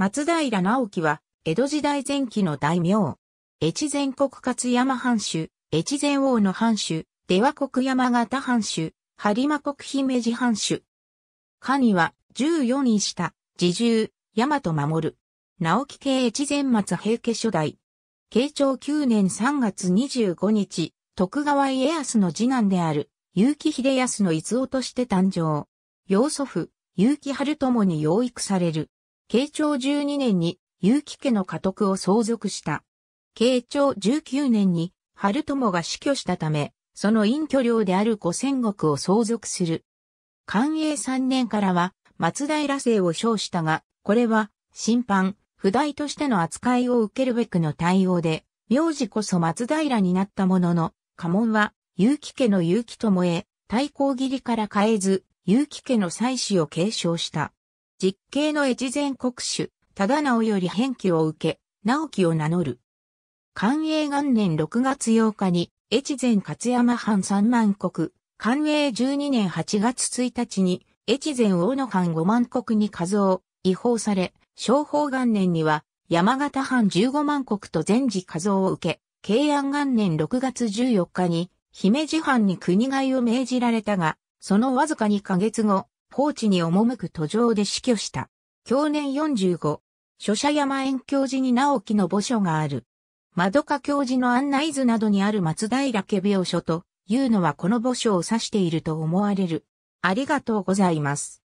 松平直樹は、江戸時代前期の大名。越前国勝山藩主、越前王の藩主、出羽国山形藩主、播磨国姫路藩主。下には、十四人下、自重、大和守。直樹系越前松平家初代。慶長九年三月二十五日、徳川家康の次男である、結城秀康の逸夫として誕生。養祖父、結城春友に養育される。慶長12年に結城家の家督を相続した。慶長19年に春友が死去したため、その隠居領である五千石を相続する。寛永3年からは松平姓を称したが、これは審判、不代としての扱いを受けるべくの対応で、名字こそ松平になったものの、家紋は結城家の結城友へ、太閤切りから変えず、結城家の妻子を継承した。実刑の越前国主、忠直より返記を受け、直樹を名乗る。寛永元年6月8日に、越前勝山藩三万国、寛永12年8月1日に、越前大野藩五万国に加を違法され、昭法元年には、山形藩15万国と全加数を受け、慶安元年6月14日に、姫路藩に国外を命じられたが、そのわずか2ヶ月後、放置に赴く途上で死去した。享年45、諸社山園教寺に直樹の墓所がある。窓か教寺の案内図などにある松平家病所というのはこの墓所を指していると思われる。ありがとうございます。